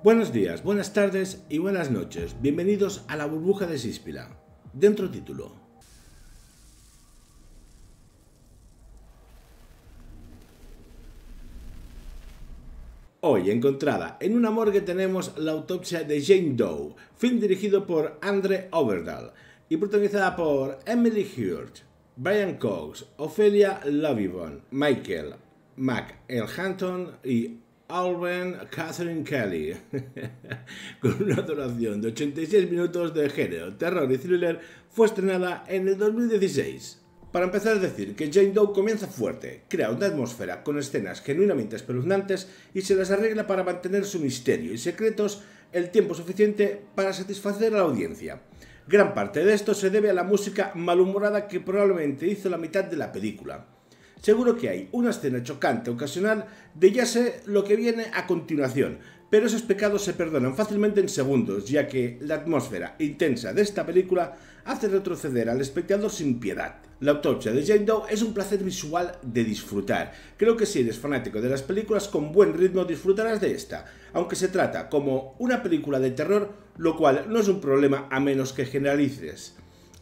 Buenos días, buenas tardes y buenas noches. Bienvenidos a la burbuja de Síspila. Dentro título. Hoy encontrada en una morgue tenemos la autopsia de Jane Doe, film dirigido por Andre Overdahl y protagonizada por Emily Hurt, Brian Cox, Ophelia Lovibon, Michael, Mac Hanton y Alvin Catherine Kelly, con una duración de 86 minutos de género, terror y thriller, fue estrenada en el 2016. Para empezar es decir que Jane Doe comienza fuerte, crea una atmósfera con escenas genuinamente espeluznantes y se las arregla para mantener su misterio y secretos el tiempo suficiente para satisfacer a la audiencia. Gran parte de esto se debe a la música malhumorada que probablemente hizo la mitad de la película. Seguro que hay una escena chocante ocasional de ya sé lo que viene a continuación, pero esos pecados se perdonan fácilmente en segundos, ya que la atmósfera intensa de esta película hace retroceder al espectador sin piedad. La autopsia de Jane Doe es un placer visual de disfrutar. Creo que si eres fanático de las películas con buen ritmo disfrutarás de esta, aunque se trata como una película de terror, lo cual no es un problema a menos que generalices.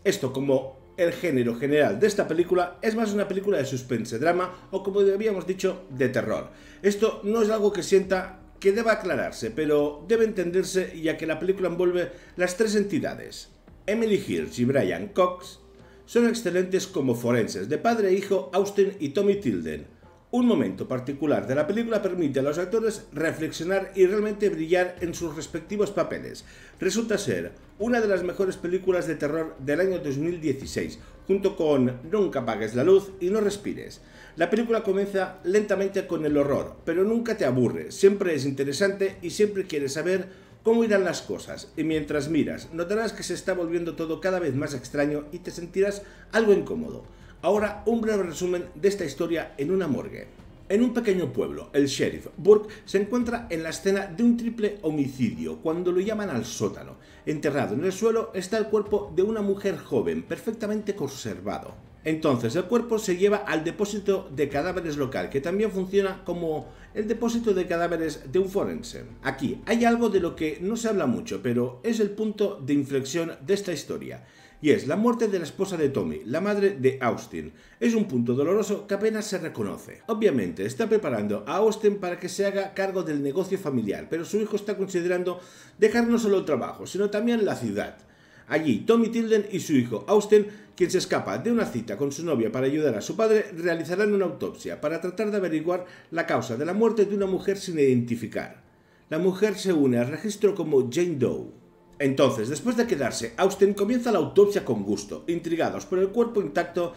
Esto como el género general de esta película es más una película de suspense, drama o como habíamos dicho, de terror. Esto no es algo que sienta que deba aclararse, pero debe entenderse ya que la película envuelve las tres entidades. Emily Hirsch y Brian Cox son excelentes como forenses de padre e hijo Austin y Tommy Tilden, un momento particular de la película permite a los actores reflexionar y realmente brillar en sus respectivos papeles. Resulta ser una de las mejores películas de terror del año 2016, junto con Nunca apagues la luz y no respires. La película comienza lentamente con el horror, pero nunca te aburre, siempre es interesante y siempre quieres saber cómo irán las cosas, y mientras miras, notarás que se está volviendo todo cada vez más extraño y te sentirás algo incómodo. Ahora un breve resumen de esta historia en una morgue. En un pequeño pueblo, el sheriff Burke se encuentra en la escena de un triple homicidio cuando lo llaman al sótano. Enterrado en el suelo está el cuerpo de una mujer joven, perfectamente conservado. Entonces el cuerpo se lleva al depósito de cadáveres local, que también funciona como el depósito de cadáveres de un forense. Aquí hay algo de lo que no se habla mucho, pero es el punto de inflexión de esta historia y es la muerte de la esposa de Tommy, la madre de Austin. Es un punto doloroso que apenas se reconoce. Obviamente está preparando a Austin para que se haga cargo del negocio familiar, pero su hijo está considerando dejar no solo el trabajo, sino también la ciudad. Allí, Tommy Tilden y su hijo Austin, quien se escapa de una cita con su novia para ayudar a su padre, realizarán una autopsia para tratar de averiguar la causa de la muerte de una mujer sin identificar. La mujer se une al registro como Jane Doe. Entonces, después de quedarse, Austin comienza la autopsia con gusto, intrigados por el cuerpo intacto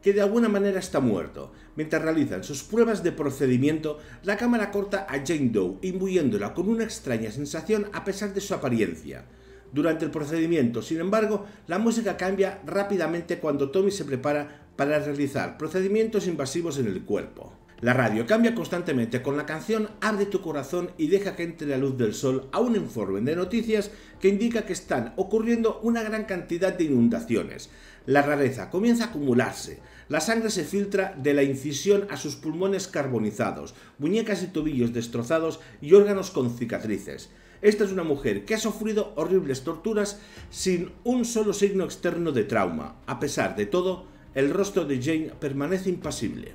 que de alguna manera está muerto. Mientras realizan sus pruebas de procedimiento, la cámara corta a Jane Doe, imbuyéndola con una extraña sensación a pesar de su apariencia. Durante el procedimiento, sin embargo, la música cambia rápidamente cuando Tommy se prepara para realizar procedimientos invasivos en el cuerpo. La radio cambia constantemente con la canción arde tu corazón y deja que entre la luz del sol a un informe de noticias que indica que están ocurriendo una gran cantidad de inundaciones. La rareza comienza a acumularse. La sangre se filtra de la incisión a sus pulmones carbonizados, muñecas y tobillos destrozados y órganos con cicatrices. Esta es una mujer que ha sufrido horribles torturas sin un solo signo externo de trauma. A pesar de todo, el rostro de Jane permanece impasible.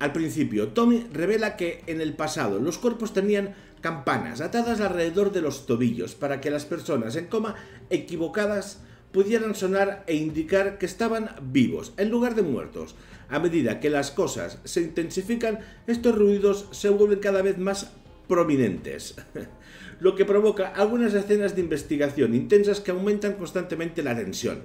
Al principio, Tommy revela que en el pasado los cuerpos tenían campanas atadas alrededor de los tobillos para que las personas en coma equivocadas pudieran sonar e indicar que estaban vivos en lugar de muertos. A medida que las cosas se intensifican, estos ruidos se vuelven cada vez más prominentes, lo que provoca algunas escenas de investigación intensas que aumentan constantemente la tensión.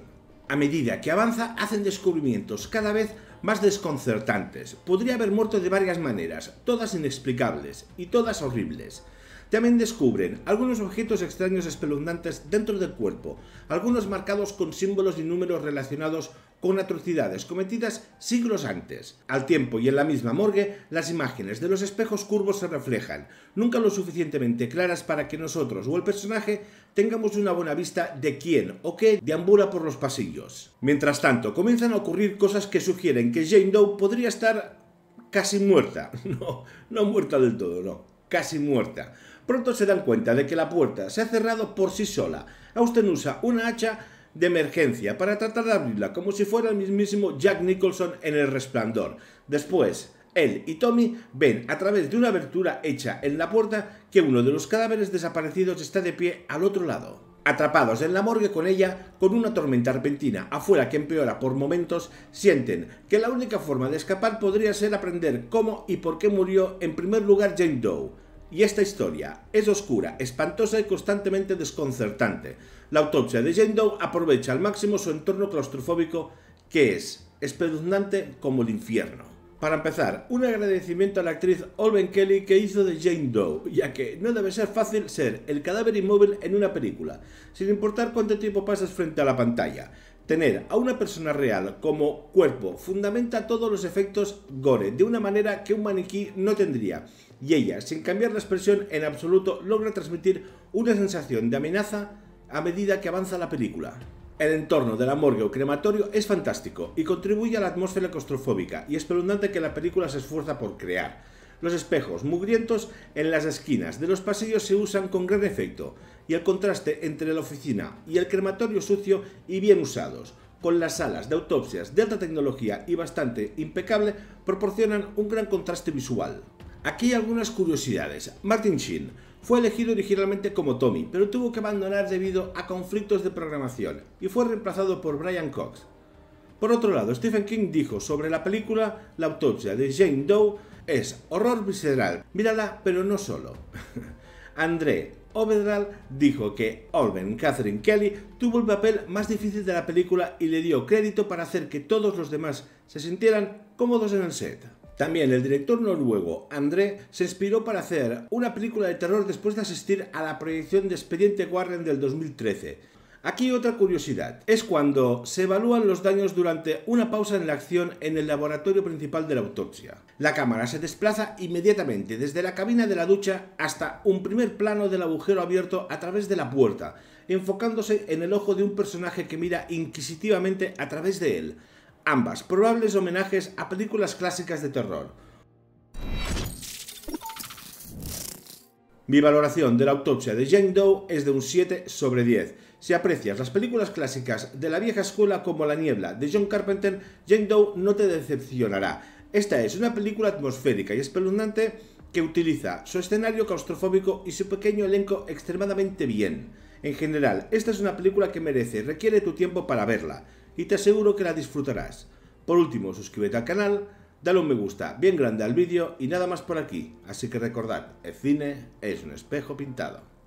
A medida que avanza, hacen descubrimientos cada vez más más desconcertantes. Podría haber muerto de varias maneras, todas inexplicables y todas horribles. También descubren algunos objetos extraños espeluznantes dentro del cuerpo, algunos marcados con símbolos y números relacionados con atrocidades cometidas siglos antes. Al tiempo y en la misma morgue, las imágenes de los espejos curvos se reflejan, nunca lo suficientemente claras para que nosotros o el personaje tengamos una buena vista de quién o qué deambula por los pasillos. Mientras tanto, comienzan a ocurrir cosas que sugieren que Jane Doe podría estar casi muerta. No, no muerta del todo, no casi muerta. Pronto se dan cuenta de que la puerta se ha cerrado por sí sola. Austin usa una hacha de emergencia para tratar de abrirla como si fuera el mismísimo Jack Nicholson en el resplandor. Después, él y Tommy ven a través de una abertura hecha en la puerta que uno de los cadáveres desaparecidos está de pie al otro lado. Atrapados en la morgue con ella, con una tormenta repentina afuera que empeora por momentos, sienten que la única forma de escapar podría ser aprender cómo y por qué murió en primer lugar Jane Doe. Y esta historia es oscura, espantosa y constantemente desconcertante. La autopsia de Jane Doe aprovecha al máximo su entorno claustrofóbico que es espeluznante como el infierno. Para empezar, un agradecimiento a la actriz Olven Kelly que hizo de Jane Doe, ya que no debe ser fácil ser el cadáver inmóvil en una película, sin importar cuánto tiempo pasas frente a la pantalla. Tener a una persona real como cuerpo fundamenta todos los efectos gore de una manera que un maniquí no tendría, y ella, sin cambiar la expresión en absoluto, logra transmitir una sensación de amenaza a medida que avanza la película. El entorno de la morgue o crematorio es fantástico y contribuye a la atmósfera claustrofóbica y espeluznante que la película se esfuerza por crear los espejos mugrientos en las esquinas de los pasillos se usan con gran efecto y el contraste entre la oficina y el crematorio sucio y bien usados, con las salas de autopsias de alta tecnología y bastante impecable, proporcionan un gran contraste visual. Aquí algunas curiosidades. Martin Sheen fue elegido originalmente como Tommy, pero tuvo que abandonar debido a conflictos de programación y fue reemplazado por Brian Cox. Por otro lado, Stephen King dijo sobre la película La autopsia de Jane Doe es horror visceral. Mírala, pero no solo. André Ovedral dijo que Orben Catherine Kelly tuvo el papel más difícil de la película y le dio crédito para hacer que todos los demás se sintieran cómodos en el set. También el director noruego André se inspiró para hacer una película de terror después de asistir a la proyección de Expediente Warren del 2013 Aquí otra curiosidad, es cuando se evalúan los daños durante una pausa en la acción en el laboratorio principal de la autopsia. La cámara se desplaza inmediatamente desde la cabina de la ducha hasta un primer plano del agujero abierto a través de la puerta, enfocándose en el ojo de un personaje que mira inquisitivamente a través de él. Ambas probables homenajes a películas clásicas de terror. Mi valoración de la autopsia de Jane Doe es de un 7 sobre 10. Si aprecias las películas clásicas de la vieja escuela como La Niebla de John Carpenter, Jane Doe no te decepcionará. Esta es una película atmosférica y espeluznante que utiliza su escenario claustrofóbico y su pequeño elenco extremadamente bien. En general, esta es una película que merece y requiere tu tiempo para verla, y te aseguro que la disfrutarás. Por último, suscríbete al canal, Dale un me gusta bien grande al vídeo y nada más por aquí, así que recordad, el cine es un espejo pintado.